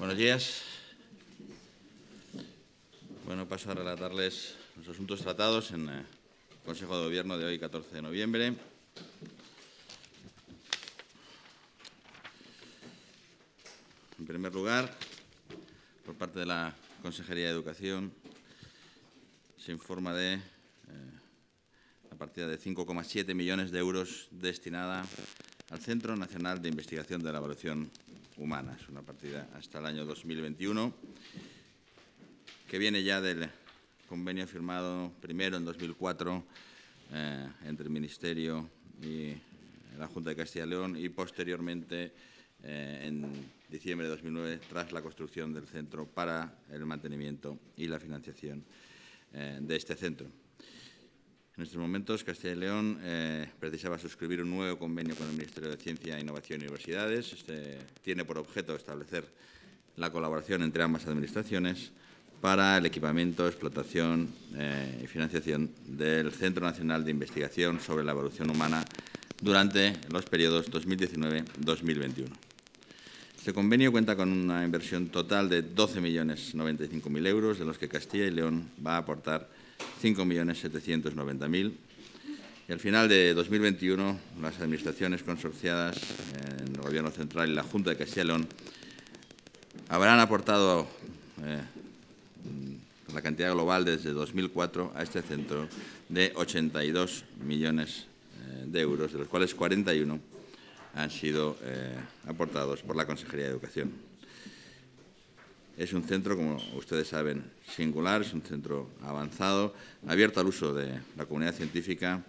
Buenos días. Bueno, paso a relatarles los asuntos tratados en el eh, Consejo de Gobierno de hoy, 14 de noviembre. En primer lugar, por parte de la Consejería de Educación, se informa de eh, la partida de 5,7 millones de euros destinada al Centro Nacional de Investigación de la Evaluación humanas, una partida hasta el año 2021 que viene ya del convenio firmado primero en 2004 eh, entre el Ministerio y la Junta de Castilla y León y posteriormente eh, en diciembre de 2009 tras la construcción del centro para el mantenimiento y la financiación eh, de este centro. En estos momentos, Castilla y León eh, precisaba suscribir un nuevo convenio con el Ministerio de Ciencia, Innovación y Universidades. Este tiene por objeto establecer la colaboración entre ambas administraciones para el equipamiento, explotación eh, y financiación del Centro Nacional de Investigación sobre la Evolución Humana durante los periodos 2019-2021. Este convenio cuenta con una inversión total de 12.095.000 euros, de los que Castilla y León va a aportar 5.790.000. Y al final de 2021, las administraciones consorciadas en eh, el Gobierno Central y la Junta de Castellón habrán aportado eh, la cantidad global desde 2004 a este centro de 82 millones eh, de euros, de los cuales 41 han sido aportados por la Consejería de Educación. Es un centro, como ustedes saben, singular, es un centro avanzado, abierto al uso de la comunidad científica,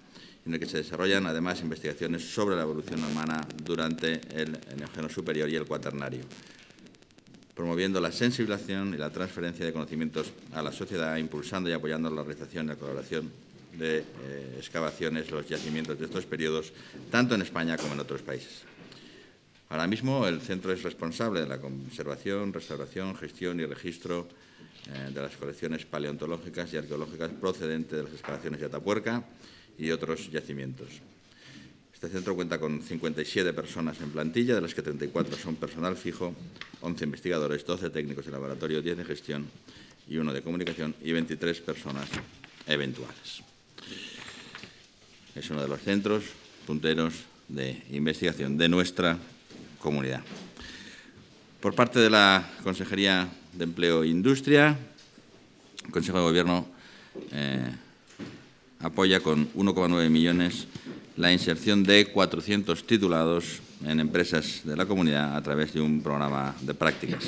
en el que se desarrollan además investigaciones sobre la evolución humana durante el Neogeno Superior y el Cuaternario, promoviendo la sensibilización y la transferencia de conocimientos a la sociedad, impulsando y apoyando la realización y la colaboración de eh, excavaciones, los yacimientos de estos periodos, tanto en España como en otros países. Ahora mismo el centro es responsable de la conservación, restauración, gestión y registro eh, de las colecciones paleontológicas y arqueológicas procedentes de las excavaciones de Atapuerca y otros yacimientos. Este centro cuenta con 57 personas en plantilla, de las que 34 son personal fijo, 11 investigadores, 12 técnicos de laboratorio, 10 de gestión y 1 de comunicación y 23 personas eventuales. Es uno de los centros punteros de investigación de nuestra comunidad. Por parte de la Consejería de Empleo e Industria, el Consejo de Gobierno eh, apoya con 1,9 millones la inserción de 400 titulados en empresas de la comunidad a través de un programa de prácticas.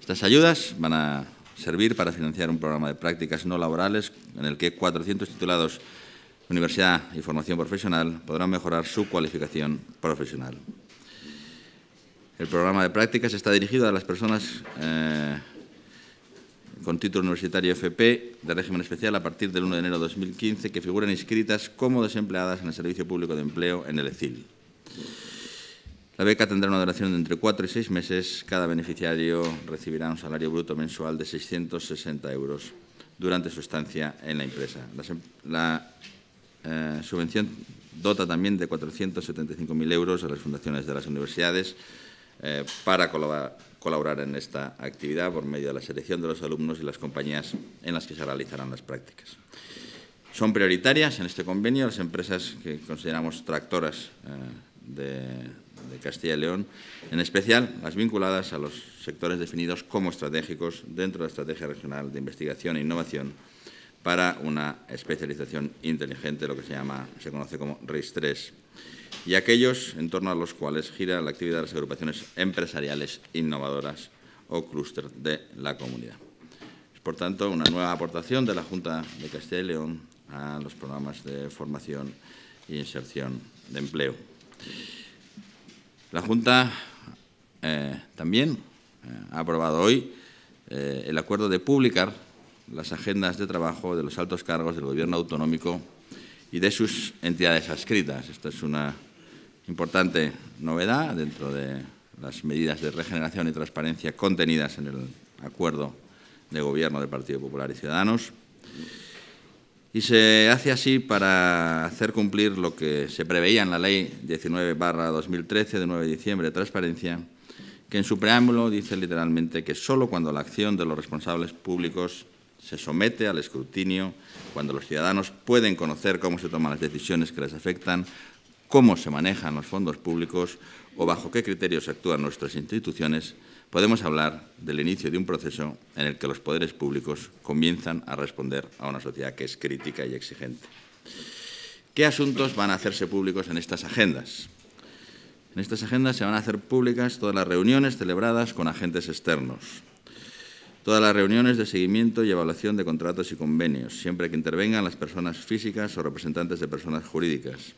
Estas ayudas van a servir para financiar un programa de prácticas no laborales en el que 400 titulados de universidad y formación profesional podrán mejorar su cualificación profesional. El programa de prácticas está dirigido a las personas eh, con título universitario FP de régimen especial a partir del 1 de enero de 2015 que figuran inscritas como desempleadas en el Servicio Público de Empleo en el ECIL. La beca tendrá una duración de entre cuatro y seis meses. Cada beneficiario recibirá un salario bruto mensual de 660 euros durante su estancia en la empresa. La, eh, subvención dota también de 475.000 euros a las fundaciones de las universidades eh, para colaborar, en esta actividad por medio de la selección de los alumnos y las compañías en las que se realizarán las prácticas. Son prioritarias en este convenio las empresas que consideramos tractoras eh, de, Castilla y León, en especial las vinculadas a los sectores definidos como estratégicos dentro de la Estrategia Regional de Investigación e Innovación para una especialización inteligente, lo que se, llama, se conoce como RIS 3 y aquellos en torno a los cuales gira la actividad de las agrupaciones empresariales innovadoras o clúster de la comunidad. Es, por tanto, una nueva aportación de la Junta de Castilla y León a los programas de formación e inserción de empleo. La Junta eh, también eh, ha aprobado hoy eh, el acuerdo de publicar las agendas de trabajo de los altos cargos del Gobierno autonómico y de sus entidades adscritas. es una importante novedad dentro de las medidas de regeneración y transparencia contenidas en el acuerdo de gobierno del Partido Popular y Ciudadanos. Y se hace así para hacer cumplir lo que se preveía en la Ley 19-2013 de 9 de diciembre de transparencia, que en su preámbulo dice literalmente que solo cuando la acción de los responsables públicos se somete al escrutinio, cuando los ciudadanos pueden conocer cómo se toman las decisiones que les afectan, cómo se manejan los fondos públicos o bajo qué criterios actúan nuestras instituciones, podemos hablar del inicio de un proceso en el que los poderes públicos comienzan a responder a una sociedad que es crítica y exigente. ¿Qué asuntos van a hacerse públicos en estas agendas? En estas agendas se van a hacer públicas todas las reuniones celebradas con agentes externos, todas las reuniones de seguimiento y evaluación de contratos y convenios, siempre que intervengan las personas físicas o representantes de personas jurídicas,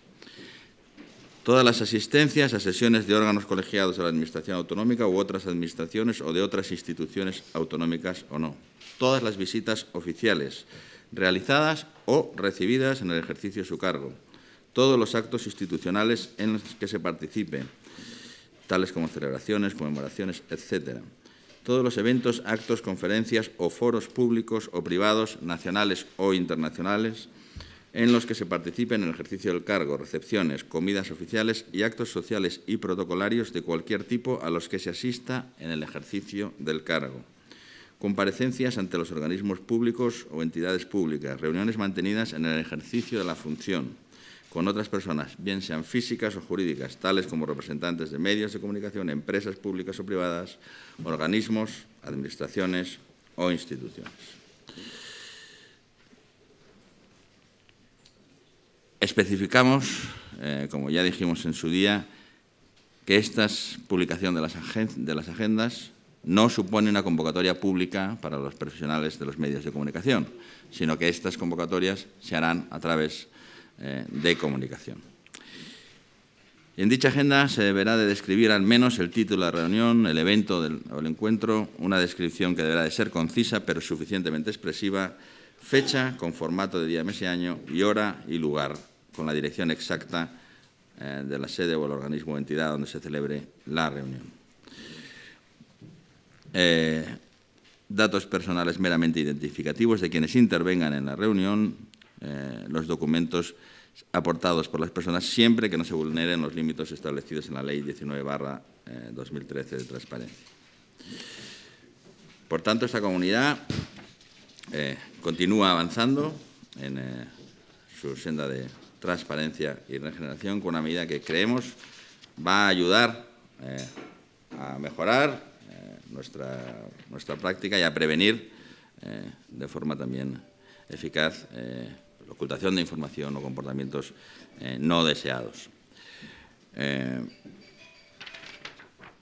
todas las asistencias a sesiones de órganos colegiados de la Administración Autonómica u otras administraciones o de otras instituciones autonómicas o no, todas las visitas oficiales realizadas o recibidas en el ejercicio de su cargo, todos los actos institucionales en los que se participe, tales como celebraciones, conmemoraciones, etcétera, todos los eventos, actos, conferencias o foros públicos o privados, nacionales o internacionales, en los que se participe en el ejercicio del cargo, recepciones, comidas oficiales y actos sociales y protocolarios de cualquier tipo a los que se asista en el ejercicio del cargo. Comparecencias ante los organismos públicos o entidades públicas, reuniones mantenidas en el ejercicio de la función con otras personas, bien sean físicas o jurídicas, tales como representantes de medios de comunicación, empresas públicas o privadas, organismos, administraciones o instituciones. Especificamos, eh, como ya dijimos en su día, que esta publicación de las, agendas no supone una convocatoria pública para los profesionales de los medios de comunicación, sino que estas convocatorias se harán a través eh, de comunicación. En dicha agenda se deberá de describir al menos el título de la reunión, el evento o el encuentro, una descripción que deberá de ser concisa pero suficientemente expresiva fecha con formato de día, mes y año y hora y lugar con la dirección exacta eh, de la sede o el organismo o entidad donde se celebre la reunión. Eh, datos personales meramente identificativos de quienes intervengan en la reunión, eh, los documentos aportados por las personas siempre que no se vulneren los límites establecidos en la Ley 19-2013 de Transparencia. Por tanto, esta comunidad eh, continúa avanzando en eh, su senda de transparencia y regeneración con una medida que creemos va a ayudar eh, a mejorar nuestra, nuestra práctica y a prevenir de forma también eficaz la ocultación de información o comportamientos no deseados.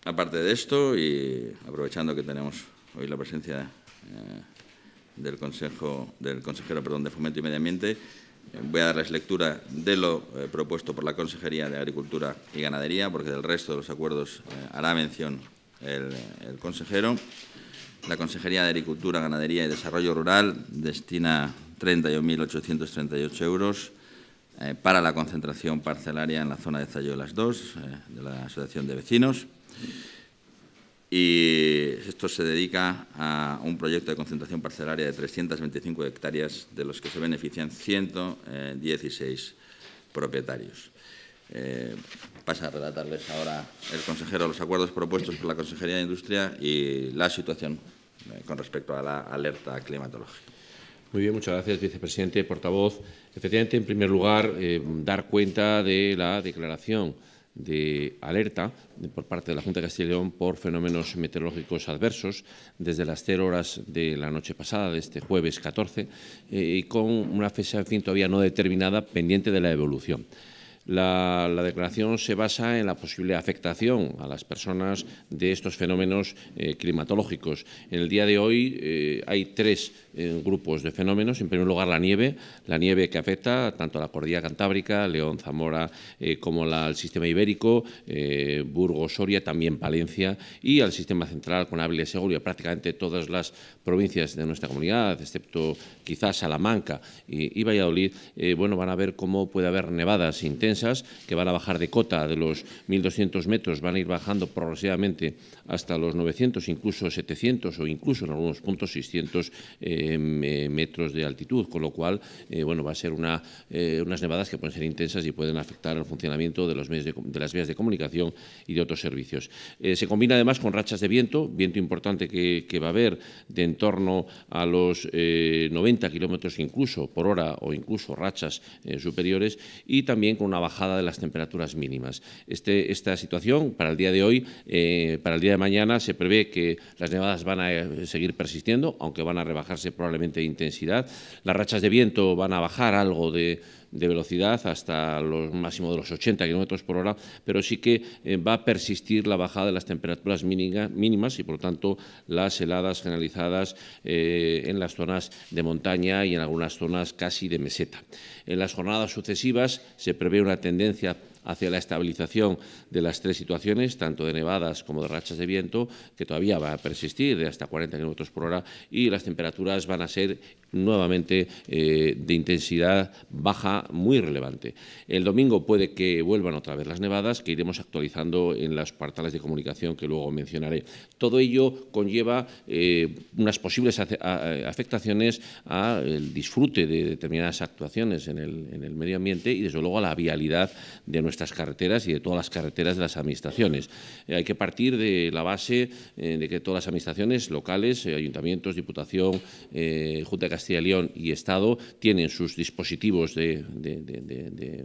aparte de esto, y aprovechando que tenemos hoy la presencia del Consejo del consejero perdón, de Fomento y Medio Ambiente. Eh, voy a darles lectura de lo eh, propuesto por la Consejería de Agricultura y Ganadería, porque del resto de los acuerdos eh, hará mención el, consejero. La Consejería de Agricultura, Ganadería y Desarrollo Rural destina 31.838 euros para la concentración parcelaria en la zona de las 2 de la Asociación de Vecinos y esto se dedica a un proyecto de concentración parcelaria de 325 hectáreas, de los que se benefician 116 propietarios. Eh, pasa a relatarles ahora el consejero los acuerdos propuestos por la Consejería de Industria y la situación eh, con respecto a la alerta climatológica. Muy bien, muchas gracias, vicepresidente, portavoz. Efectivamente, en primer lugar, eh, dar cuenta de la declaración de alerta por parte de la Junta de Castilla y León por fenómenos meteorológicos adversos desde las cero horas de la noche pasada, de este jueves 14, eh, y con una fecha, de fin, todavía no determinada, pendiente de la evolución. La, declaración se basa en la posible afectación a las personas de estos fenómenos eh, climatológicos. En el día de hoy eh, hay tres eh, grupos de fenómenos. En primer lugar, la nieve, la nieve que afecta tanto a la cordillera cantábrica, León, Zamora, como al sistema ibérico, Burgos, Soria, también Palencia, y al sistema central con Ávila y prácticamente todas las provincias de nuestra comunidad, excepto quizás Salamanca y, y Valladolid, bueno, van a ver cómo puede haber nevadas intensas que van a bajar de cota de los 1.200 metros, van a ir bajando progresivamente hasta los 900, incluso 700 o incluso en algunos puntos 600 eh, eh, metros de altitud, con lo cual, eh, bueno, va a ser una, unas nevadas que pueden ser intensas y pueden afectar al funcionamiento de, los medios de, las vías de comunicación y de otros servicios. se combina además con rachas de viento, viento importante que, que va a haber de en torno a los 90 kilómetros incluso por hora o incluso rachas superiores y también con una bajada de las temperaturas mínimas. Este, esta situación para el día de hoy, para el día de mañana se prevé que las nevadas van a eh, seguir persistiendo, aunque van a rebajarse probablemente de intensidad. Las rachas de viento van a bajar algo de, velocidad hasta los máximo de los 80 kilómetros por hora, pero sí que eh, va a persistir la bajada de las temperaturas mínimas y, por lo tanto, las heladas generalizadas eh, en las zonas de montaña y en algunas zonas casi de meseta. En las jornadas sucesivas se prevé una tendencia hacia la estabilización de las tres situaciones, tanto de nevadas como de rachas de viento, que todavía va a persistir de hasta 40 km por hora y las temperaturas van a ser nuevamente eh, de intensidad baja muy relevante. El domingo puede que vuelvan otra vez las nevadas, que iremos actualizando en las portales de comunicación que luego mencionaré. Todo ello conlleva eh, unas posibles afectaciones al disfrute de determinadas actuaciones en el, en medio ambiente y, desde luego, a la vialidad de nuestras carreteras y de todas las carreteras de las administraciones. Eh, hay que partir de la base de que todas las administraciones locales, ayuntamientos, diputación, Junta de Castilla, Castilla León y Estado tienen sus dispositivos de,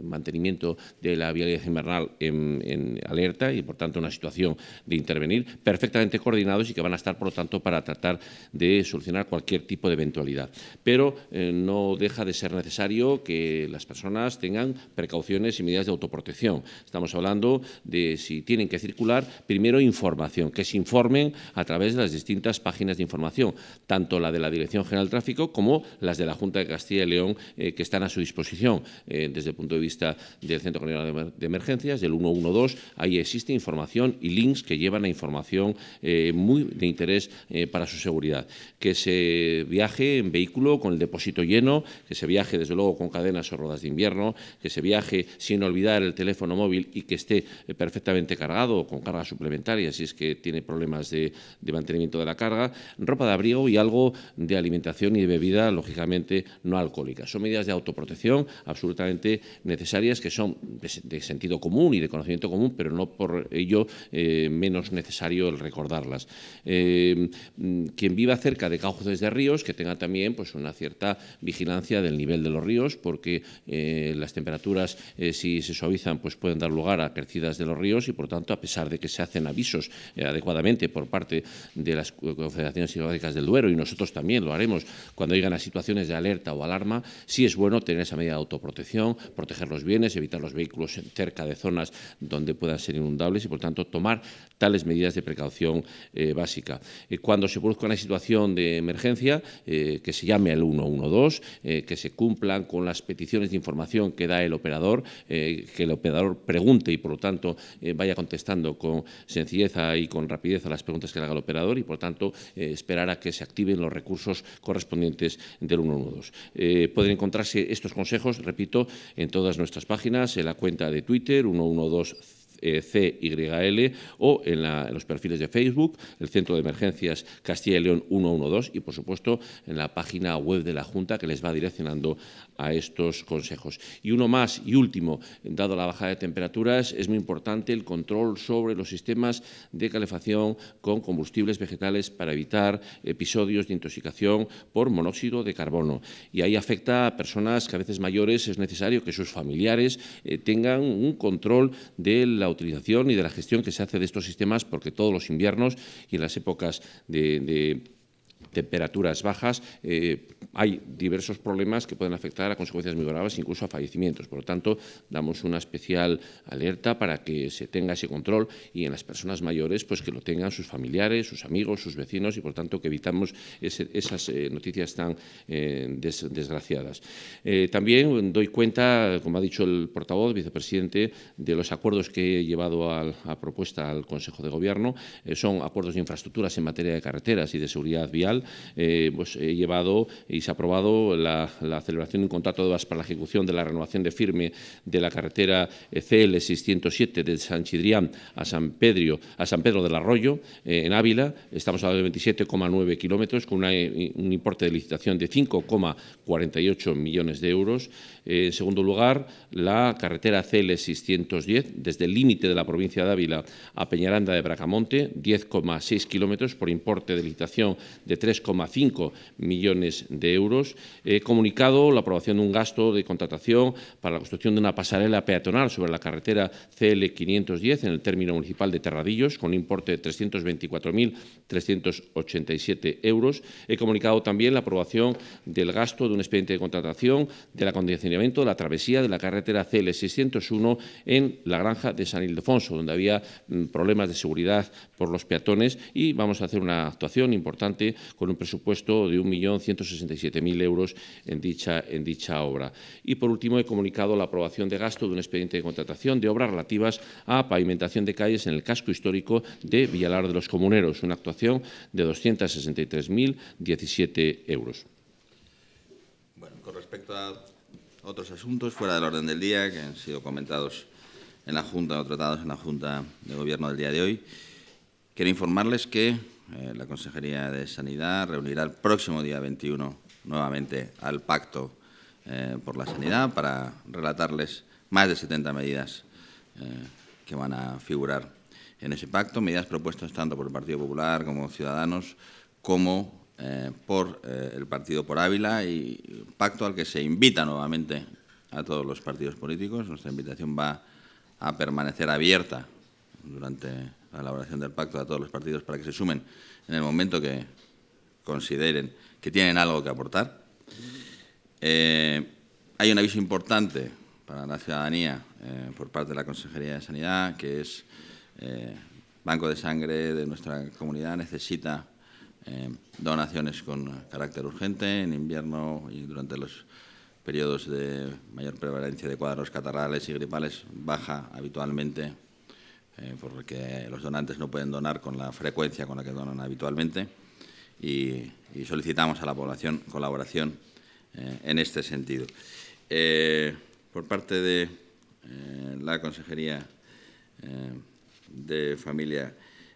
mantenimiento de la vialidad invernal en, alerta y, por tanto, una situación de intervenir perfectamente coordinados y que van a estar, por lo tanto, para tratar de solucionar cualquier tipo de eventualidad. Pero eh, no deja de ser necesario que las personas tengan precauciones y medidas de autoprotección. Estamos hablando de si tienen que circular, primero información, que se informen a través de las distintas páginas de información, tanto la de la Dirección General de Tráfico como como las de la Junta de Castilla y León eh, que están a su disposición eh, desde el punto de vista del Centro General de Emergencias, del 112. Ahí existe información y links que llevan a información eh, muy de interés para su seguridad. Que se viaje en vehículo con el depósito lleno, que se viaje desde luego con cadenas o ruedas de invierno, que se viaje sin olvidar el teléfono móvil y que esté perfectamente cargado con carga suplementaria si es que tiene problemas de, de mantenimiento de la carga, ropa de abrigo y algo de alimentación y de bebida lógicamente, no alcohólicas Son medidas de autoprotección absolutamente necesarias que son de, sentido común y de conocimiento común, pero no por ello eh, menos necesario el recordarlas. Eh, mm, quien viva cerca de cauces de ríos, que tenga también pues, una cierta vigilancia del nivel de los ríos, porque eh, las temperaturas, si se suavizan, pues pueden dar lugar a crecidas de los ríos y, por tanto, a pesar de que se hacen avisos adecuadamente por parte de las confederaciones hidrográficas del Duero, y nosotros también lo haremos cuando hay llegan a situaciones de alerta o alarma, sí es bueno tener esa medida de autoprotección, proteger los bienes, evitar los vehículos cerca de zonas donde puedan ser inundables y, por tanto, tomar tales medidas de precaución eh, básica. Eh, cuando se produzca una situación de emergencia, eh, que se llame al 112, que se cumplan con las peticiones de información que da el operador, que el operador pregunte y, por lo tanto, vaya contestando con sencillez y con rapidez a las preguntas que le haga el operador y, por tanto, esperar a que se activen los recursos correspondientes del 112. Eh, pueden encontrarse estos consejos, repito, en todas nuestras páginas, en la cuenta de Twitter 112. Eh, CYL o en, los perfiles de Facebook, el Centro de Emergencias Castilla y León 112 y, por supuesto, en la página web de la Junta que les va direccionando a estos consejos. Y uno más y último, dado la bajada de temperaturas, es muy importante el control sobre los sistemas de calefacción con combustibles vegetales para evitar episodios de intoxicación por monóxido de carbono. Y ahí afecta a personas que a veces mayores es necesario que sus familiares eh, tengan un control de la utilización y de la gestión que se hace de estos sistemas porque todos los inviernos y en las épocas de temperaturas bajas, eh, hay diversos problemas que pueden afectar a consecuencias muy graves, incluso a fallecimientos. Por lo tanto, damos una especial alerta para que se tenga ese control y en las personas mayores, pues que lo tengan sus familiares, sus amigos, sus vecinos y, por tanto, que evitamos esas eh, noticias tan eh, desgraciadas. también doy cuenta, como ha dicho el portavoz, vicepresidente, de los acuerdos que he llevado a propuesta al Consejo de Gobierno. son acuerdos de infraestructuras en materia de carreteras y de seguridad vial eh, pues he llevado y se ha aprobado la, celebración de un contrato de para la ejecución de la renovación de firme de la carretera CL 607 de San Chidrián a San Pedro, del Arroyo, eh, en Ávila. Estamos hablando de 27,9 kilómetros con un importe de licitación de 5,48 millones de euros. Eh, en segundo lugar, la carretera CL 610 desde el límite de la provincia de Ávila a Peñaranda de Bracamonte, 10,6 kilómetros por importe de licitación de 3 3,5 millones de euros, He comunicado la aprobación de un gasto de contratación para la construcción de una pasarela peatonal sobre la carretera CL510 en el término municipal de Terradillos, con un importe de 324.387 euros. He comunicado también la aprobación del gasto de un expediente de contratación del acondicionamiento de la travesía de la carretera CL601 en la granja de San Ildefonso, donde había mm, problemas de seguridad por los peatones y vamos a hacer una actuación importante con un presupuesto de 1.167.000 euros en dicha, en dicha obra. Y, por último, he comunicado la aprobación de gasto de un expediente de contratación de obras relativas a pavimentación de calles en el casco histórico de Villalar de los Comuneros, una actuación de 263.017 euros. Bueno, con respecto a otros asuntos fuera del orden del día que han sido comentados en la Junta o tratados en la Junta de Gobierno del día de hoy, quiero informarles que eh, la Consejería de Sanidad reunirá el próximo día 21 nuevamente al Pacto eh, por la Sanidad para relatarles más de 70 medidas eh, que van a figurar en ese pacto, medidas propuestas tanto por el Partido Popular como Ciudadanos, como por el Partido por Ávila y pacto al que se invita nuevamente a todos los partidos políticos. Nuestra invitación va a permanecer abierta durante la elaboración del pacto a todos los partidos para que se sumen en el momento que consideren que tienen algo que aportar. Eh, hay un aviso importante para la ciudadanía eh, por parte de la Consejería de Sanidad, que es eh, Banco de Sangre de nuestra comunidad necesita eh, donaciones con carácter urgente en invierno y durante los periodos de mayor prevalencia de cuadros catarrales y gripales baja habitualmente eh, porque los donantes no pueden donar con la frecuencia con la que donan habitualmente y, solicitamos a la población colaboración eh, en este sentido. Eh, por parte de la Consejería de Familia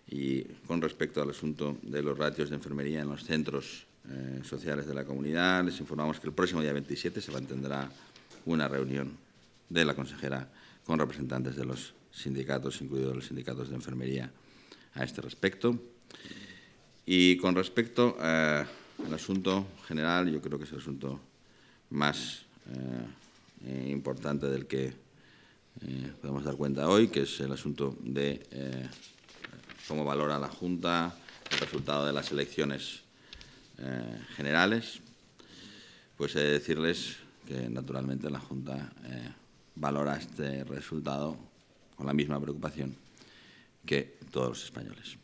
y con respecto al asunto de los ratios de enfermería en los centros sociales de la comunidad, les informamos que el próximo día 27 se mantendrá una reunión de la consejera con representantes de los sindicatos, incluidos los sindicatos de enfermería, a este respecto. Y con respecto eh, al asunto general, yo creo que es el asunto más eh, eh, importante del que podemos dar cuenta hoy, que es el asunto de cómo valora la Junta el resultado de las elecciones generales. Pues he de decirles que naturalmente la Junta valora este resultado con la misma preocupación que todos los españoles.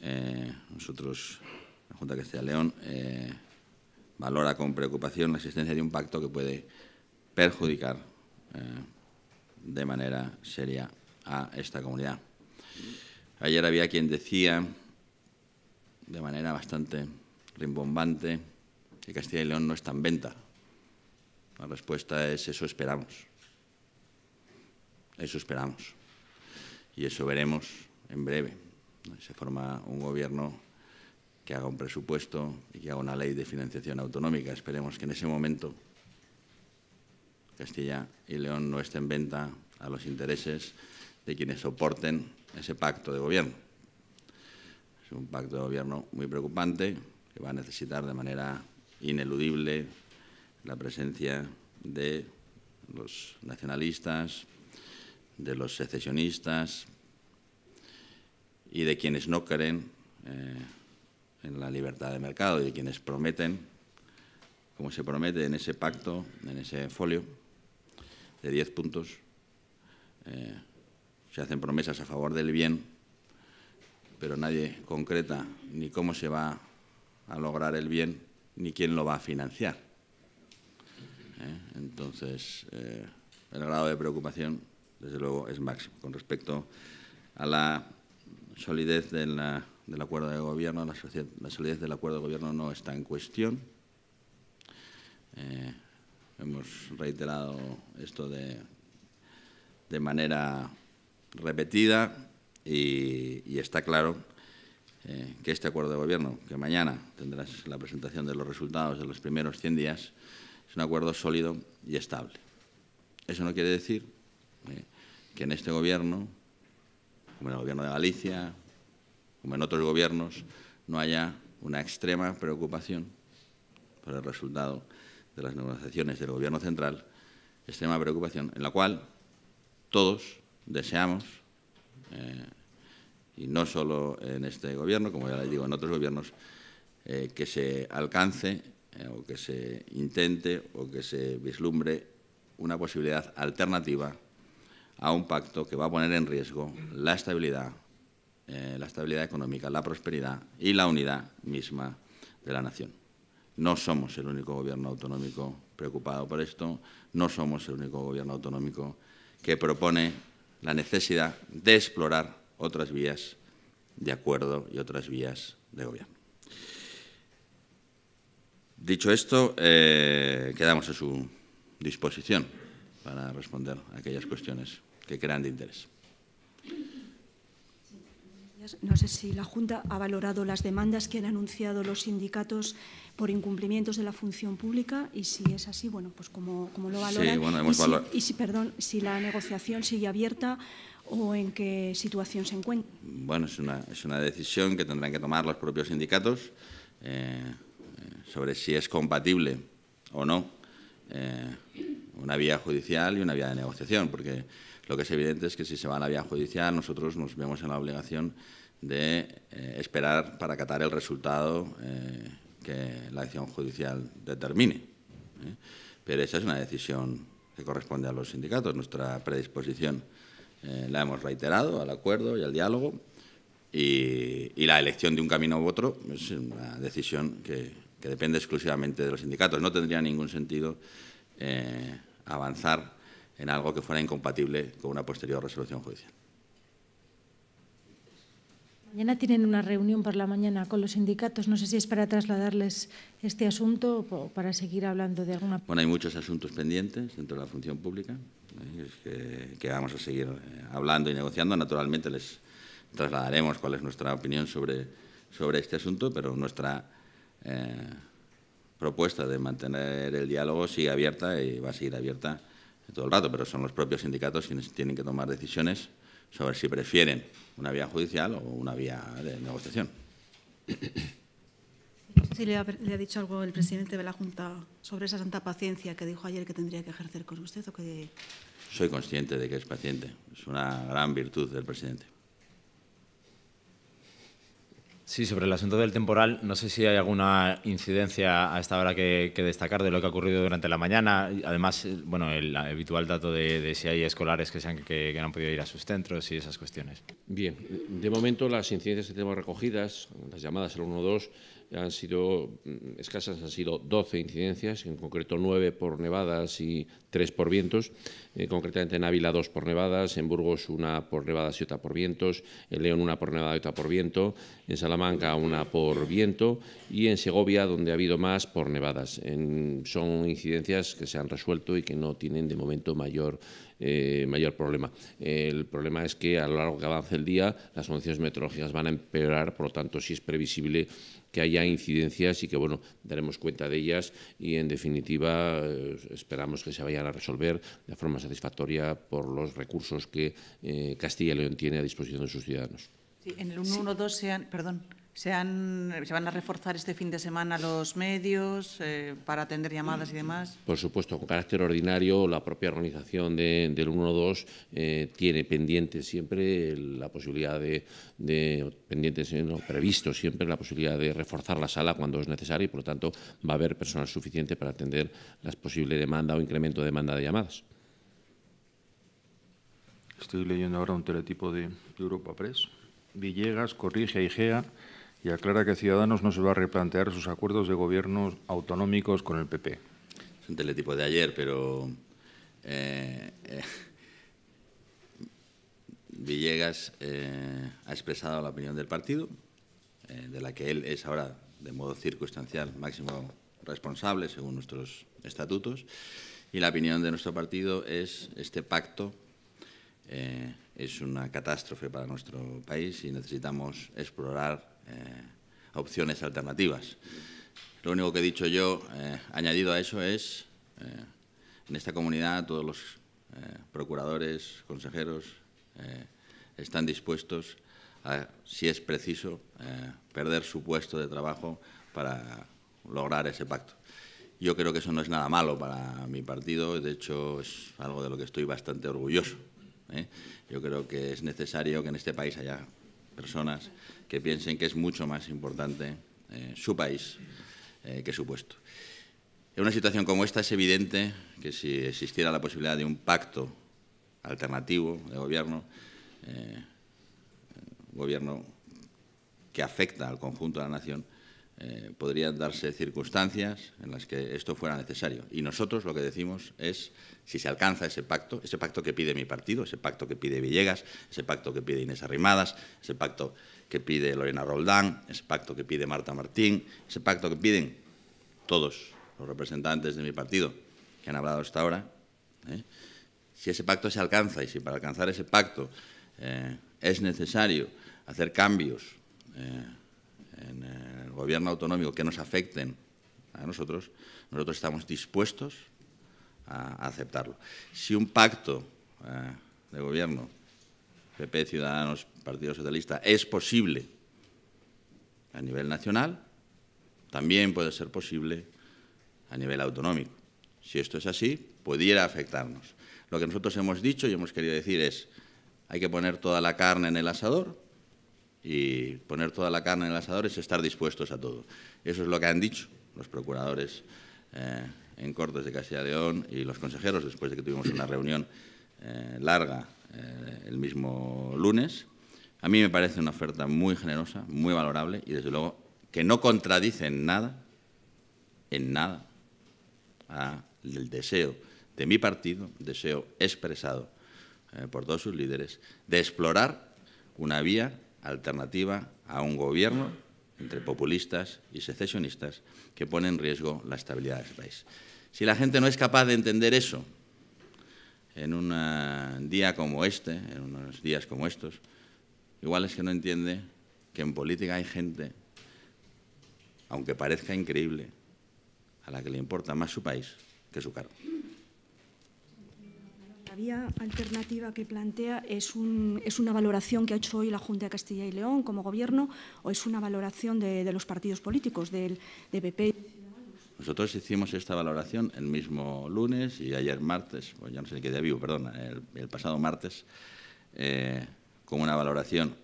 Eh, nosotros, la Junta Castilla y León, eh, valora con preocupación la existencia de un pacto que puede perjudicar eh, de manera seria a esta comunidad. Ayer había quien decía, de manera bastante rimbombante, que Castilla y León no está en venta. La respuesta es eso esperamos. Eso esperamos. Y eso veremos en breve. Se forma un gobierno que haga un presupuesto y que haga una ley de financiación autonómica. Esperemos que en ese momento Castilla y León no estén en venta a los intereses de quienes soporten ese pacto de gobierno. Es un pacto de gobierno muy preocupante que va a necesitar de manera ineludible la presencia de los nacionalistas, de los secesionistas y de quienes no creen eh, en la libertad de mercado y de quienes prometen, como se promete en ese pacto, en ese folio de 10 puntos, eh, se hacen promesas a favor del bien, pero nadie concreta ni cómo se va a lograr el bien ni quién lo va a financiar. ¿eh? Entonces, el grado de preocupación desde luego, es máximo. Con respecto a la solidez del acuerdo de gobierno, la, solidez del acuerdo de gobierno no está en cuestión. Eh, hemos reiterado esto de, manera repetida y, está claro eh, que este acuerdo de gobierno, que mañana tendrás la presentación de los resultados de los primeros 100 días, es un acuerdo sólido y estable. Eso no quiere decir eh, que en este gobierno, como en el gobierno de Galicia, como en otros gobiernos, no haya una extrema preocupación por el resultado de las negociaciones del gobierno central, extrema preocupación en la cual todos deseamos, eh, y no solo en este gobierno, como ya les digo, en otros gobiernos, eh, que se alcance eh, o que se intente o que se vislumbre una posibilidad alternativa a un pacto que va a poner en riesgo la estabilidad, eh, la estabilidad económica, la prosperidad y la unidad misma de la nación. No somos el único gobierno autonómico preocupado por esto, no somos el único gobierno autonómico que propone la necesidad de explorar otras vías de acuerdo y otras vías de gobierno. Dicho esto, eh, quedamos a su disposición para responder a aquellas cuestiones que crean de interés. No sé si la Junta ha valorado las demandas que han anunciado los sindicatos por incumplimientos de la función pública y si es así, bueno, pues como, lo valoran. y, si, y, perdón, si la negociación sigue abierta o en qué situación se encuentra. Bueno, es una, es una decisión que tendrán que tomar los propios sindicatos eh, sobre si es compatible o no eh, una vía judicial y una vía de negociación, porque lo que es evidente es que si se va a la vía judicial, nosotros nos vemos en la obligación de eh, esperar para acatar el resultado eh, que la acción judicial determine. ¿eh? Pero esa es una decisión que corresponde a los sindicatos. Nuestra predisposición la hemos reiterado al acuerdo y al diálogo y, la elección de un camino u otro es una decisión que depende exclusivamente de los sindicatos. No tendría ningún sentido avanzar en algo que fuera incompatible con una posterior resolución judicial. Mañana tienen una reunión por la mañana con los sindicatos. No sé si es para trasladarles este asunto o para seguir hablando de alguna. Bueno, hay muchos asuntos pendientes dentro de la función pública ¿eh? que, vamos a seguir eh, hablando y negociando. Naturalmente les trasladaremos cuál es nuestra opinión sobre, sobre este asunto, pero nuestra eh, propuesta de mantener el diálogo sigue abierta y va a seguir abierta todo el rato, pero son los propios sindicatos quienes tienen que tomar decisiones sobre si prefieren una vía judicial o una vía de negociación. le ha, le ha, dicho algo el presidente de la Junta sobre esa santa paciencia que dijo ayer que tendría que ejercer con usted o que... Soy consciente de que es paciente. Es una gran virtud del presidente. Sí, sobre el asunto del temporal, no sé si hay alguna incidencia a esta hora que, destacar de lo que ha ocurrido durante la mañana. Además, eh, bueno, el habitual dato de, si hay escolares que, que, no han podido ir a sus centros y esas cuestiones. Bien, de momento las incidencias que tenemos recogidas, las llamadas al 112, han sido mm, escasas, han sido 12 incidencias, en concreto 9 por nevadas y 3 por vientos, eh, concretamente en Ávila 2 por nevadas, en Burgos una por nevadas y otra por vientos, en León una por nevada y otra por viento, en Salamanca una por viento y en Segovia donde ha habido más por nevadas. son incidencias que se han resuelto y que no tienen de momento mayor eh, mayor problema. el problema es que a lo largo que avance el día las condiciones meteorológicas van a empeorar, por lo tanto si es previsible que haya incidencias y que, bueno, daremos cuenta de ellas y, en definitiva, eh, esperamos que se vayan a resolver de forma satisfactoria por los recursos que eh, Castilla y León tiene a disposición de sus ciudadanos. en 112 se, van a reforzar este fin de semana los medios eh, para atender llamadas y demás? Por supuesto, con carácter ordinario, la propia organización del 112 eh, tiene pendiente siempre la posibilidad de, pendientes, eh, previsto siempre la posibilidad de reforzar la sala cuando es necesario y, por lo tanto, va a haber personal suficiente para atender las posibles demanda o incremento de demanda de llamadas. Estoy leyendo ahora un teletipo de Europa Press. Villegas corrige a IGEA y aclara que Ciudadanos no se va a replantear sus acuerdos de gobiernos autonómicos con el PP. Es un teletipo de ayer, pero eh, eh, Villegas eh, ha expresado la opinión del partido, de la que él es ahora, de modo circunstancial, máximo responsable, según nuestros estatutos, y la opinión de nuestro partido es este pacto es una catástrofe para nuestro país y necesitamos explorar eh, opciones alternativas. Lo único que he dicho yo, eh, añadido a eso, es eh, en esta comunidad todos los procuradores, consejeros, están dispuestos a, si es preciso, perder su puesto de trabajo para lograr ese pacto. Yo creo que eso no es nada malo para mi partido, de hecho es algo de lo que estoy bastante orgulloso. Yo creo que es necesario que en este país haya personas que piensen que es mucho más importante eh, su país eh, que su puesto. En una situación como esta es evidente que si existiera la posibilidad de un pacto alternativo de gobierno, un eh, gobierno que afecta al conjunto de la nación, eh, podrían darse circunstancias en las que esto fuera necesario. Y nosotros lo que decimos es, si se alcanza ese pacto, ese pacto que pide mi partido, ese pacto que pide Villegas, ese pacto que pide Inés Arrimadas, ese pacto que pide Lorena Roldán, ese pacto que pide Marta Martín, ese pacto que piden todos los representantes de mi partido que han hablado hasta ahora, ¿eh? si ese pacto se alcanza y si para alcanzar ese pacto eh, es necesario hacer cambios en gobierno autonómico que nos afecten a nosotros, nosotros estamos dispuestos a, aceptarlo. Si un pacto eh, de gobierno, PP, Ciudadanos, Partido Socialista, es posible a nivel nacional, también puede ser posible a nivel autonómico. Si esto es así, pudiera afectarnos. Lo que nosotros hemos dicho y hemos querido decir es, hay que poner toda la carne en el asador, y poner toda la carne en el asador es estar dispuestos a todo. Eso es lo que han dicho los procuradores eh, en Cortes de Castilla y León y los consejeros después de que tuvimos una reunión eh, larga eh, el mismo lunes. A mí me parece una oferta muy generosa, muy valorable y desde luego que no contradice en nada, en nada, al deseo de mi partido, deseo expresado por todos sus líderes, de explorar una vía alternativa a un gobierno entre populistas y secesionistas que pone en riesgo la estabilidad del país. Si la gente no es capaz de entender eso en un día como este, en unos días como estos, igual es que no entiende que en política hay gente, aunque parezca increíble, a la que le importa más su país que su cargo. La vía alternativa que plantea es, una valoración que ha hecho hoy la Junta de Castilla y León como Gobierno o es una valoración de, los partidos políticos, del de PP. Nosotros hicimos esta valoración el mismo lunes y ayer martes, o ya no sé qué día vivo, perdón, el, pasado martes, eh, como una valoración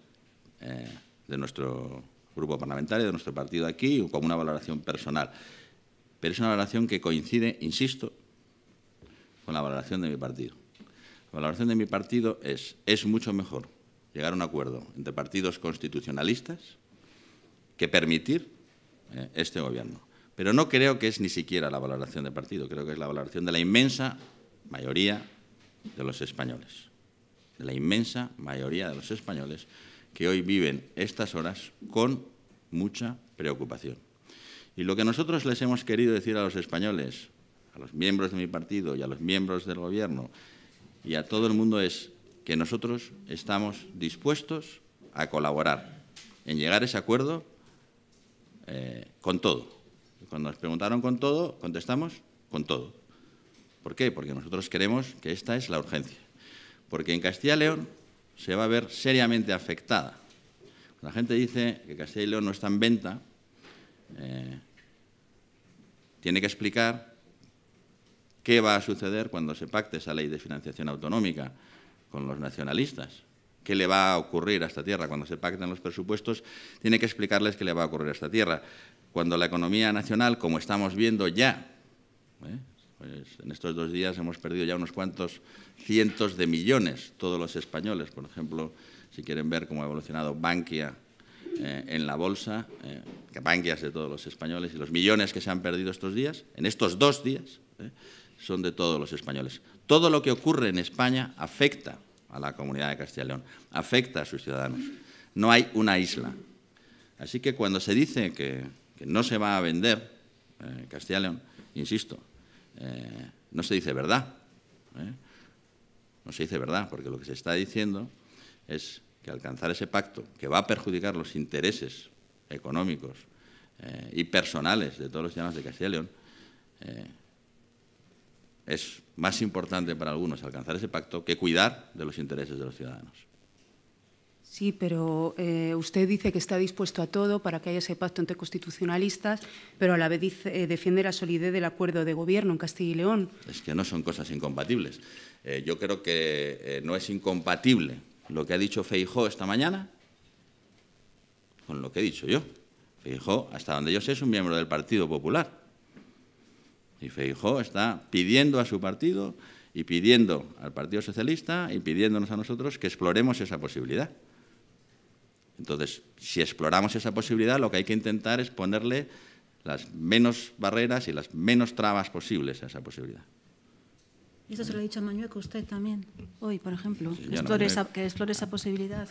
eh, de nuestro grupo parlamentario, de nuestro partido aquí, o como una valoración personal. Pero es una valoración que coincide, insisto, con la valoración de mi partido. La valoración de mi partido es, es mucho mejor llegar a un acuerdo entre partidos constitucionalistas que permitir eh, este gobierno. Pero no creo que es ni siquiera la valoración de partido, creo que es la valoración de la inmensa mayoría de los españoles. De la inmensa mayoría de los españoles que hoy viven estas horas con mucha preocupación. Y lo que nosotros les hemos querido decir a los españoles, a los miembros de mi partido y a los miembros del Gobierno, y a todo el mundo es que nosotros estamos dispuestos a colaborar en llegar a ese acuerdo eh, con todo. Cuando nos preguntaron con todo, contestamos con todo. ¿Por qué? Porque nosotros queremos que esta es la urgencia. Porque en Castilla y León se va a ver seriamente afectada. La gente dice que Castilla y León no está en venta. Eh, tiene que explicar ¿Qué va a suceder cuando se pacte esa ley de financiación autonómica con los nacionalistas? ¿Qué le va a ocurrir a esta tierra? Cuando se pacten los presupuestos, tiene que explicarles qué le va a ocurrir a esta tierra. Cuando la economía nacional, como estamos viendo ya, ¿eh? pues en estos dos días hemos perdido ya unos cuantos cientos de millones, todos los españoles, por ejemplo, si quieren ver cómo ha evolucionado Bankia eh, en la bolsa, eh, Bankia es de todos los españoles, y los millones que se han perdido estos días, en estos dos días, ¿eh? son de todos los españoles. Todo lo que ocurre en España afecta a la comunidad de Castilla y León, afecta a sus ciudadanos. No hay una isla. Así que cuando se dice que, no se va a vender eh, Castilla y León, insisto, eh, no se dice verdad. ¿eh? No se dice verdad, porque lo que se está diciendo es que alcanzar ese pacto que va a perjudicar los intereses económicos y personales de todos los ciudadanos de Castilla y León, es más importante para algunos alcanzar ese pacto que cuidar de los intereses de los ciudadanos. Sí, pero eh, usted dice que está dispuesto a todo para que haya ese pacto entre constitucionalistas, pero a la vez eh, defiende la solidez del acuerdo de gobierno en Castilla y León. Es que no son cosas incompatibles. Eh, yo creo que no es incompatible lo que ha dicho Feijó esta mañana con lo que he dicho yo. Feijó, hasta donde yo sé, es un miembro del Partido Popular. Y Feijó está pidiendo a su partido y pidiendo al Partido Socialista y pidiéndonos a nosotros que exploremos esa posibilidad. Entonces, si exploramos esa posibilidad, lo que hay que intentar es ponerle las menos barreras y las menos trabas posibles a esa posibilidad. eso se lo ha dicho a Mañueco usted también, hoy, por ejemplo, que, explore esa, posibilidad.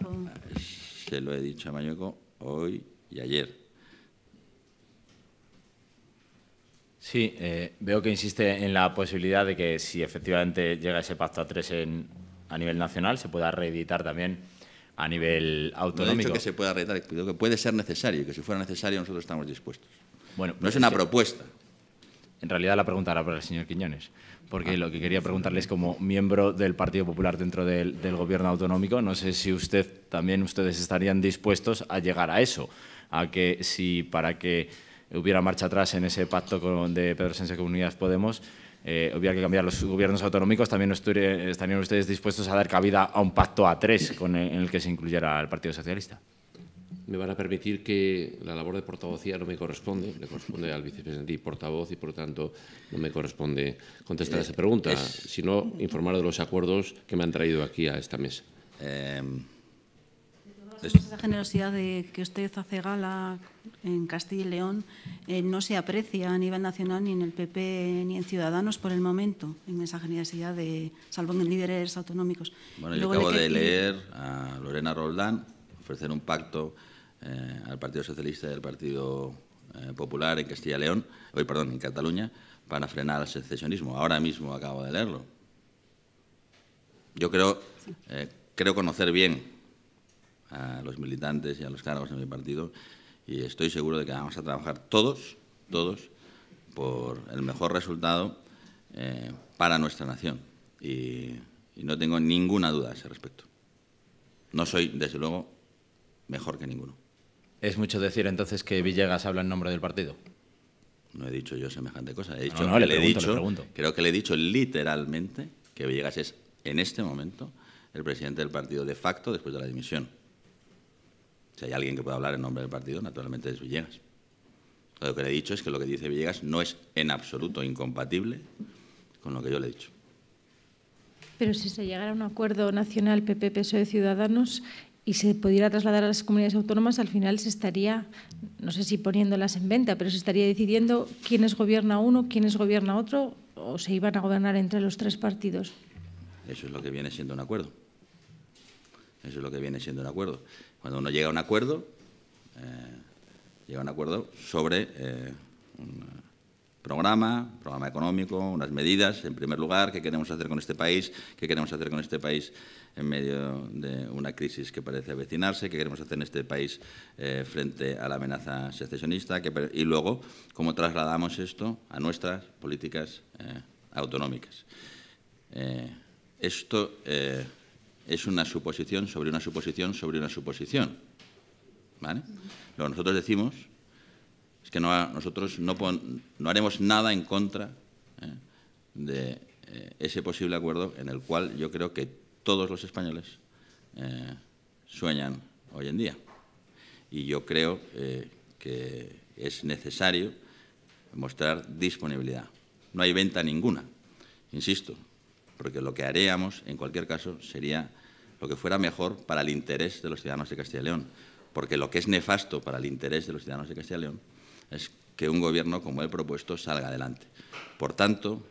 Se lo he dicho a Mañueco hoy y ayer. Sí, eh, veo que insiste en la posibilidad de que si efectivamente llega ese pacto a tres en, a nivel nacional, se pueda reeditar también a nivel autonómico. No he dicho que se pueda reeditar, que puede ser necesario, que si fuera necesario nosotros estamos dispuestos. Bueno, no es pues una propuesta. En realidad la pregunta era para el señor Quiñones, porque lo que quería preguntarle es como miembro del Partido Popular dentro del, del gobierno autonómico, no sé si usted también ustedes estarían dispuestos a llegar a eso, a que si para que hubiera marcha atrás en ese pacto de Pedro Sánchez con Unidas Podemos, hubiera eh, que cambiar los gobiernos autonómicos, también estarían ustedes dispuestos a dar cabida a un pacto a tres con el, en el que se incluyera al Partido Socialista. Me van a permitir que la labor de portavocía no me corresponde, le corresponde al vicepresidente y portavoz y por lo tanto no me corresponde contestar a esa pregunta, eh, sino informar de los acuerdos que me han traído aquí a esta mesa. Em, pues esa generosidad de que usted hace gala en Castilla y León eh, no se aprecia a nivel nacional ni en el PP ni en Ciudadanos por el momento, en esa generosidad de, salvo en líderes autonómicos. Bueno, yo acabo de leer a Lorena Roldán ofrecer un pacto eh, al Partido Socialista y al Partido eh, Popular en Castilla y León, hoy perdón, en Cataluña, para frenar el secesionismo. Ahora mismo acabo de leerlo. Yo creo, creo conocer bien a los militantes y a los cargos de mi partido y estoy seguro de que vamos a trabajar todos, todos, por el mejor resultado eh, para nuestra nación. Y, no tengo ninguna duda a ese respecto. No soy, desde luego, mejor que ninguno. ¿Es mucho decir entonces que Villegas habla en nombre del partido? No he dicho yo semejante cosa. He dicho, no, no, le, he dicho, pregunto. Creo que le he dicho literalmente que Villegas es, en este momento, el presidente del partido de facto después de la dimisión. Si hay alguien que pueda hablar en nombre del partido, naturalmente es Villegas. Lo que le he dicho es que lo que dice Villegas no es en absoluto incompatible con lo que yo le he dicho. Pero si se llegara a un acuerdo nacional PP-PSOE Ciudadanos y se pudiera trasladar a las comunidades autónomas, al final se estaría, no sé si poniéndolas en venta, pero se estaría decidiendo quiénes gobierna uno, quiénes gobierna otro, o se iban a gobernar entre los tres partidos. Eso es lo que viene siendo un acuerdo. Eso es lo que viene siendo un acuerdo. Cuando uno llega a un acuerdo, eh, llega a un acuerdo sobre eh, un programa, programa económico, unas medidas, en primer lugar, qué queremos hacer con este país, qué queremos hacer con este país en medio de una crisis que parece avecinarse, qué queremos hacer en este país eh, frente a la amenaza secesionista, y luego cómo trasladamos esto a nuestras políticas autonómicas. esto es una suposición sobre una suposición sobre una suposición. ¿Vale? Lo que nosotros decimos es que no, nosotros no, haremos nada en contra ¿eh? de eh, ese posible acuerdo en el cual yo creo que todos los españoles eh, sueñan hoy en día. Y yo creo que es necesario mostrar disponibilidad. No hay venta ninguna, insisto, porque lo que haríamos, en cualquier caso, sería lo que fuera mejor para el interés de los ciudadanos de Castilla y León. Porque lo que es nefasto para el interés de los ciudadanos de Castilla y León es que un gobierno como el propuesto salga adelante. Por tanto,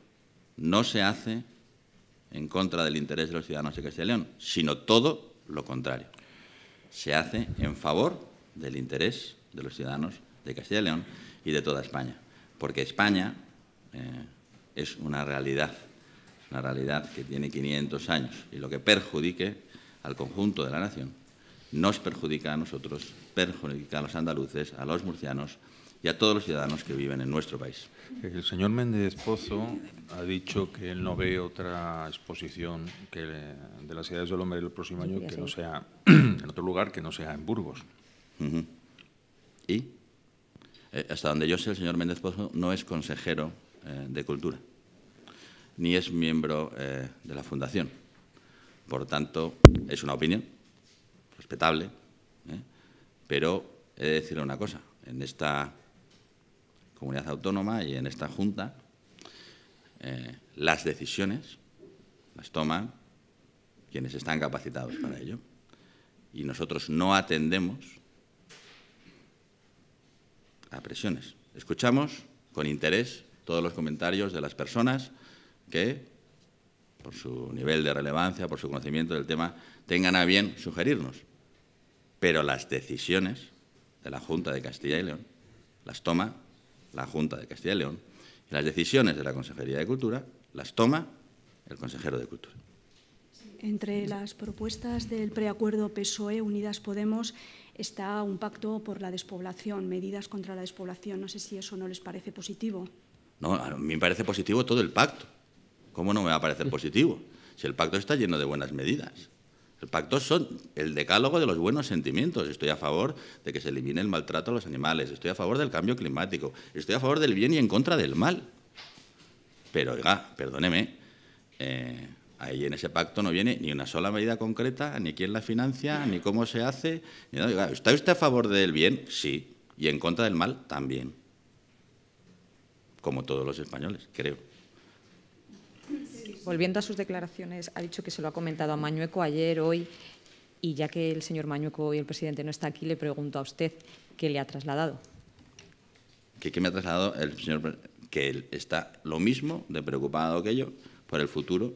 no se hace en contra del interés de los ciudadanos de Castilla y León, sino todo lo contrario. Se hace en favor del interés de los ciudadanos de Castilla y León y de toda España. Porque España eh, es una realidad una realidad que tiene 500 años y lo que perjudique al conjunto de la nación nos perjudica a nosotros, perjudica a los andaluces, a los murcianos y a todos los ciudadanos que viven en nuestro país. El señor Méndez Pozo ha dicho que él no ve otra exposición de las ciudades del hombre el próximo año que no sea en otro lugar que no sea en Burgos. ¿Y? Eh, hasta donde yo sé, el señor Méndez Pozo no es consejero eh, de Cultura ni es miembro eh, de la Fundación. Por tanto, es una opinión respetable, ¿eh? pero he de decirle una cosa. En esta comunidad autónoma y en esta Junta, eh, las decisiones las toman quienes están capacitados para ello. Y nosotros no atendemos a presiones. Escuchamos con interés todos los comentarios de las personas que, por su nivel de relevancia, por su conocimiento del tema, tengan a bien sugerirnos. Pero las decisiones de la Junta de Castilla y León las toma la Junta de Castilla y León y las decisiones de la Consejería de Cultura las toma el consejero de Cultura. Entre las propuestas del preacuerdo PSOE Unidas Podemos está un pacto por la despoblación, medidas contra la despoblación. No sé si eso no les parece positivo. No, a mí me parece positivo todo el pacto. ¿Cómo no me va a parecer positivo? Si el pacto está lleno de buenas medidas. El pacto son el decálogo de los buenos sentimientos. Estoy a favor de que se elimine el maltrato a los animales, estoy a favor del cambio climático, estoy a favor del bien y en contra del mal. Pero, oiga, perdóneme, eh, ahí en ese pacto no viene ni una sola medida concreta, ni quién la financia, ni cómo se hace. ¿Está usted a favor del bien? Sí. ¿Y en contra del mal? También. Como todos los españoles, creo. Volviendo a sus declaraciones, ha dicho que se lo ha comentado a Mañueco ayer, hoy, y ya que el señor Mañueco y el presidente no está aquí, le pregunto a usted qué le ha trasladado. ¿Qué, me ha trasladado el señor? Que él está lo mismo de preocupado que yo por el futuro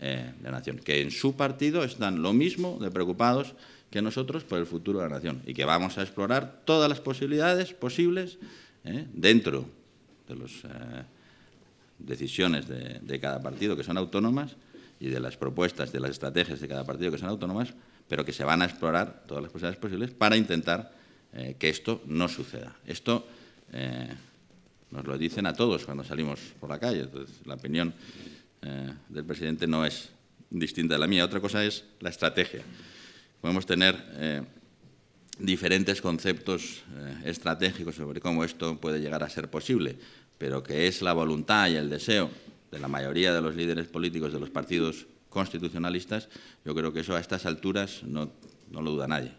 eh, de la nación. Que en su partido están lo mismo de preocupados que nosotros por el futuro de la nación y que vamos a explorar todas las posibilidades posibles eh, dentro de los eh, decisiones de, cada partido que son autónomas y de las propuestas, de las estrategias de cada partido que son autónomas, pero que se van a explorar todas las posibilidades posibles para intentar eh, que esto no suceda. Esto eh, nos lo dicen a todos cuando salimos por la calle, entonces la opinión eh, del presidente no es distinta de la mía. Otra cosa es la estrategia. Podemos tener diferentes conceptos estratégicos sobre cómo esto puede llegar a ser posible, pero que es la voluntad y el deseo de la mayoría de los líderes políticos de los partidos constitucionalistas, yo creo que eso a estas alturas no, lo duda nadie.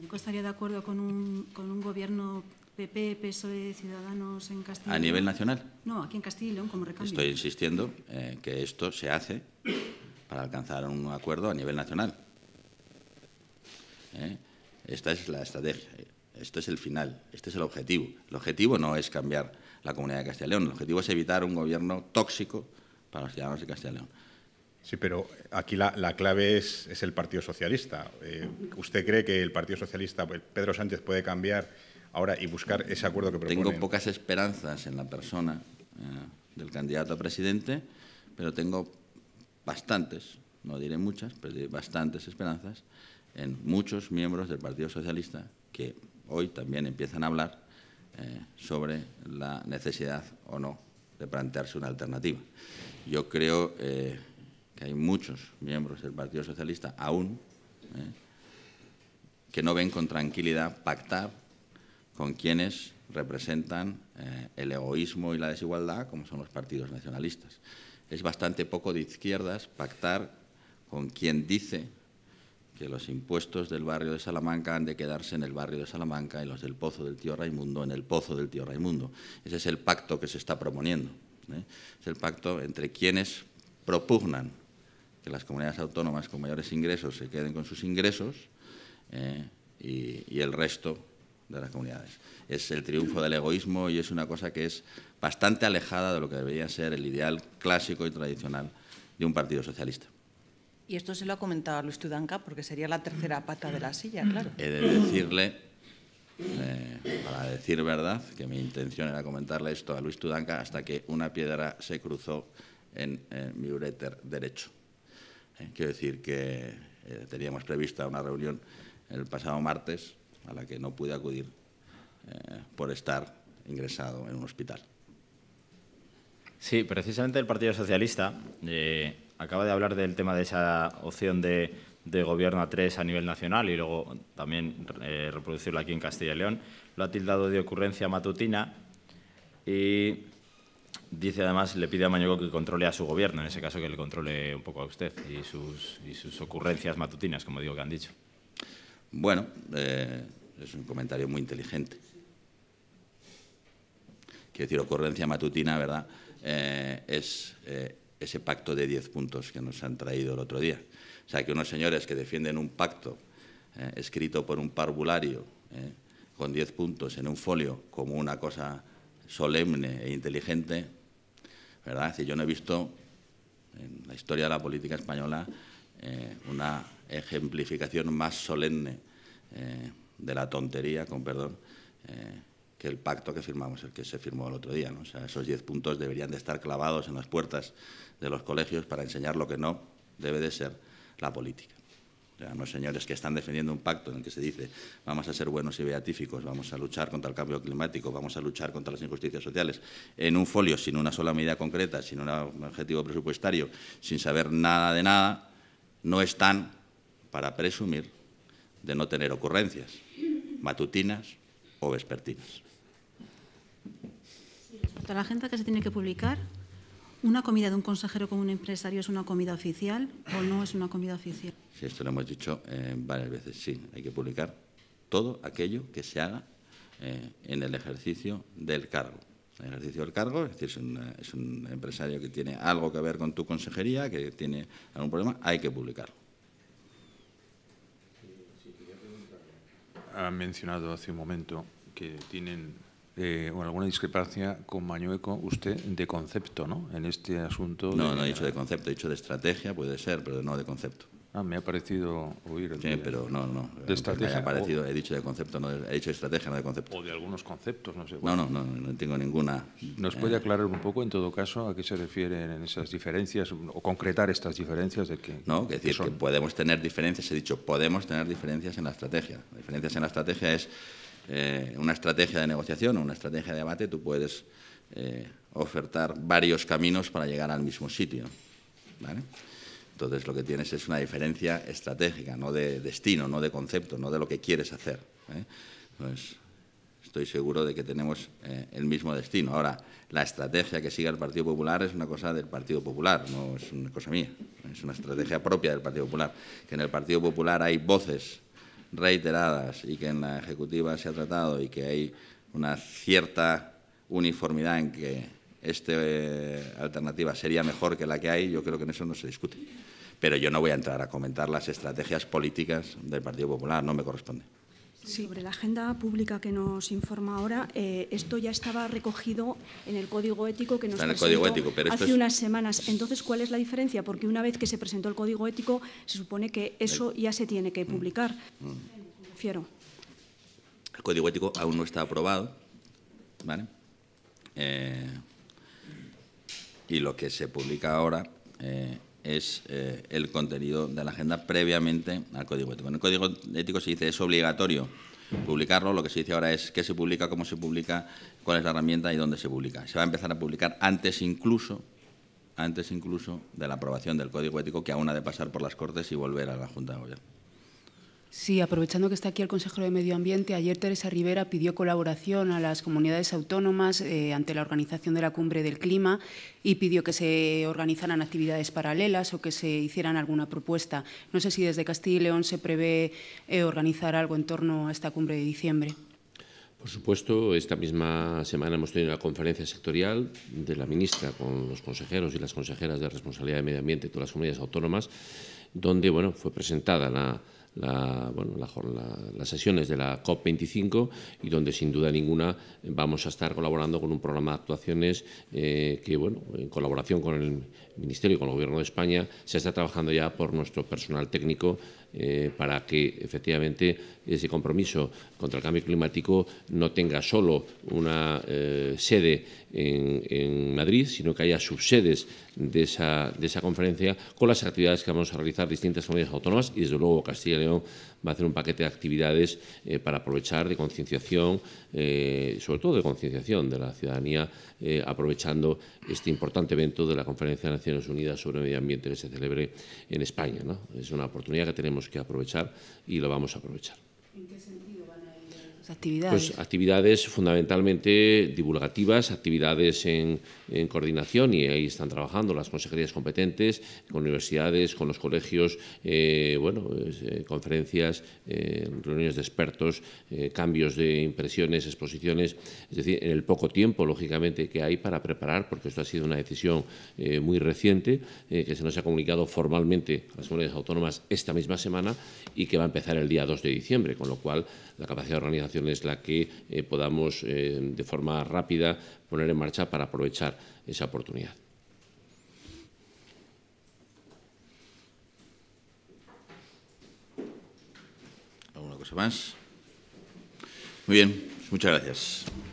Yo estaría de acuerdo con un, gobierno PP, PSOE, Ciudadanos en Castilla. ¿A nivel nacional? No, aquí en Castilla y León como recambio. Estoy insistiendo eh, que esto se hace para alcanzar un acuerdo a nivel nacional. Eh, esta es la estrategia. Esto es el final, este es el objetivo. El objetivo no es cambiar la comunidad de Castilla y León, el objetivo es evitar un gobierno tóxico para los ciudadanos de Castilla y León. Sí, pero aquí la, clave es, el Partido Socialista. Eh, ¿Usted cree que el Partido Socialista, Pedro Sánchez, puede cambiar ahora y buscar ese acuerdo que propone? Tengo pocas esperanzas en la persona eh, del candidato a presidente, pero tengo bastantes, no diré muchas, pero bastantes esperanzas en muchos miembros del Partido Socialista que hoy también empiezan a hablar eh, sobre la necesidad o no de plantearse una alternativa. Yo creo eh, que hay muchos miembros del Partido Socialista aún eh, que no ven con tranquilidad pactar con quienes representan el egoísmo y la desigualdad, como son los partidos nacionalistas. Es bastante poco de izquierdas pactar con quien dice que los impuestos del barrio de Salamanca han de quedarse en el barrio de Salamanca y los del Pozo del Tío Raimundo en el Pozo del Tío Raimundo. Ese es el pacto que se está proponiendo. ¿eh? Es el pacto entre quienes propugnan que las comunidades autónomas con mayores ingresos se queden con sus ingresos eh, y el resto de las comunidades. Es el triunfo del egoísmo y es una cosa que es bastante alejada de lo que debería ser el ideal clásico y tradicional de un partido socialista. Y esto se lo ha comentado a Luis Tudanca porque sería la tercera pata de la silla, mm. claro. He de decirle, eh, para decir verdad, que mi intención era comentarle esto a Luis Tudanca hasta que una piedra se cruzó en, mi ureter derecho. Eh, quiero decir que eh, teníamos prevista una reunión el pasado martes a la que no pude acudir por estar ingresado en un hospital. Sí, precisamente el Partido Socialista acaba de hablar del tema de esa opción de, gobierno a tres a nivel nacional y luego también reproducirla eh, reproducirlo aquí en Castilla y León. Lo ha tildado de ocurrencia matutina y dice además, le pide a Mañueco que controle a su gobierno, en ese caso que le controle un poco a usted y sus, ocurrencias matutinas, como digo que han dicho. Bueno, eh, es un comentario muy inteligente. Quiero decir, ocurrencia matutina, ¿verdad? Eh, es ese pacto de 10 puntos que nos han traído el otro día. O sea, que unos señores que defienden un pacto eh, escrito por un parvulario eh, con 10 puntos en un folio como una cosa solemne e inteligente, ¿verdad? Si yo no he visto en la historia de la política española eh, una ejemplificación más solemne de la tontería, con perdón, que el pacto que firmamos, el que se firmó el otro día. O sea, esos diez puntos deberían de estar clavados en las puertas de los colegios para enseñar lo que no debe de ser la política. Ya, no, señores, que están defendiendo un pacto en el que se dice vamos a ser buenos y beatíficos, vamos a luchar contra el cambio climático, vamos a luchar contra las injusticias sociales, en un folio sin una sola medida concreta, sin un objetivo presupuestario, sin saber nada de nada, no están para presumir de no tener ocurrencias matutinas o vespertinas. a la agenda que se tiene que publicar, ¿Una comida de un consejero con un empresario es una comida oficial o no es una comida oficial? Sí, esto lo hemos dicho eh, varias veces. Sí, hay que publicar todo aquello que se haga eh, en el ejercicio del cargo. En el ejercicio del cargo, es decir, es, es eh, un empresario que tiene algo que ver con tu consejería, que tiene algún problema, hay que publicarlo. Ah, ha mencionado hace un momento que tienen eh, o alguna discrepancia con Mañueco, usted, de concepto, ¿no? En este asunto. No, no he dicho de concepto, he dicho de estrategia, puede ser, pero no de concepto. Ah, me ha parecido oír. sí, pero no, no. De estrategia. Me ha parecido, he dicho de concepto, no he dicho estrategia, no de concepto. O de algunos conceptos, no sé. no, no, no, no, tengo ninguna. ¿Nos eh. puede aclarar un poco, en todo caso, a qué se refieren esas diferencias o concretar estas diferencias de que. No, es decir que podemos tener diferencias, he dicho, podemos tener diferencias en la estrategia. Diferencias en la estrategia es eh, una estrategia de negociación o una estrategia de debate, tú puedes eh, ofertar varios caminos para llegar al mismo sitio. Entonces lo que tienes es una diferencia estratégica, no de destino, no de concepto, no de lo que quieres hacer. ¿eh? Pues, estoy seguro de que tenemos el mismo destino. Ahora, la estrategia que siga el Partido Popular es una cosa del Partido Popular, no es una cosa mía, es una estrategia propia del Partido Popular. Que en el Partido Popular hay voces reiteradas y que en la ejecutiva se ha tratado y que hay una cierta uniformidad en que esta eh, alternativa sería mejor que la que hay, yo creo que en eso no se discute. Pero yo no voy a entrar a comentar las estrategias políticas del Partido Popular, no me corresponde. Sobre la agenda pública que nos informa ahora, eh, esto ya estaba recogido en el código ético que nos presentó hace unas semanas. Entonces, ¿cuál es la diferencia? Porque una vez que se presentó el código ético, se supone que eso ya se tiene que mm. publicar. Mm. El código ético aún no está aprobado, eh, y lo que se publica ahora eh, es eh, el contenido de la agenda previamente al código ético. En el código ético se dice es obligatorio publicarlo, lo que se dice ahora es qué se publica, cómo se publica, cuál es la herramienta y dónde se publica. Se va a empezar a publicar antes incluso antes incluso de la aprobación del código ético que aún ha de pasar por las Cortes y volver a la Junta de Gobierno. Sí, aprovechando que está aquí el Consejo de Medio Ambiente, ayer Teresa Rivera pidió colaboración a las comunidades autónomas eh, ante la organización de la Cumbre del Clima y pidió que se organizaran actividades paralelas o que se hicieran alguna propuesta. No sé si desde Castilla y León se prevé eh, organizar algo en torno a esta cumbre de diciembre. Por supuesto, esta misma semana hemos tenido la conferencia sectorial de la ministra con los consejeros y las consejeras de responsabilidad de medio ambiente de todas las comunidades autónomas, donde bueno, fue presentada la bueno, las sesiones de la COP25 y donde sin duda ninguna vamos a estar colaborando con un programa de actuaciones eh, que, bueno, en colaboración con el Ministerio y con el Gobierno de España, se está trabajando ya por nuestro personal técnico eh, para que efectivamente ese compromiso contra el cambio climático no tenga solo una eh, sede en, Madrid, sino que haya subsedes de esa, de esa conferencia con las actividades que vamos a realizar distintas comunidades autónomas y desde luego Castilla y León va a hacer un paquete de actividades eh, para aprovechar de concienciación, sobre todo de concienciación de la ciudadanía, aprovechando este importante evento de la Conferencia de Naciones Unidas sobre Medio Ambiente que se celebre en España. Es una oportunidad que tenemos que aprovechar y lo vamos a aprovechar. Pues actividades. Pues actividades fundamentalmente divulgativas, actividades en, coordinación y ahí están trabajando las consejerías competentes, con universidades, con los colegios, eh, bueno, pues, eh, conferencias, eh, reuniones de expertos, cambios de impresiones, exposiciones, es decir, en el poco tiempo, lógicamente, que hay para preparar, porque esto ha sido una decisión muy reciente, que se nos ha comunicado formalmente a las comunidades autónomas esta misma semana y que va a empezar el día 2 de diciembre, con lo cual la capacidad de organización es la que eh, podamos eh, de forma rápida poner en marcha para aprovechar esa oportunidad. ¿Alguna cosa más? Muy bien, muchas gracias.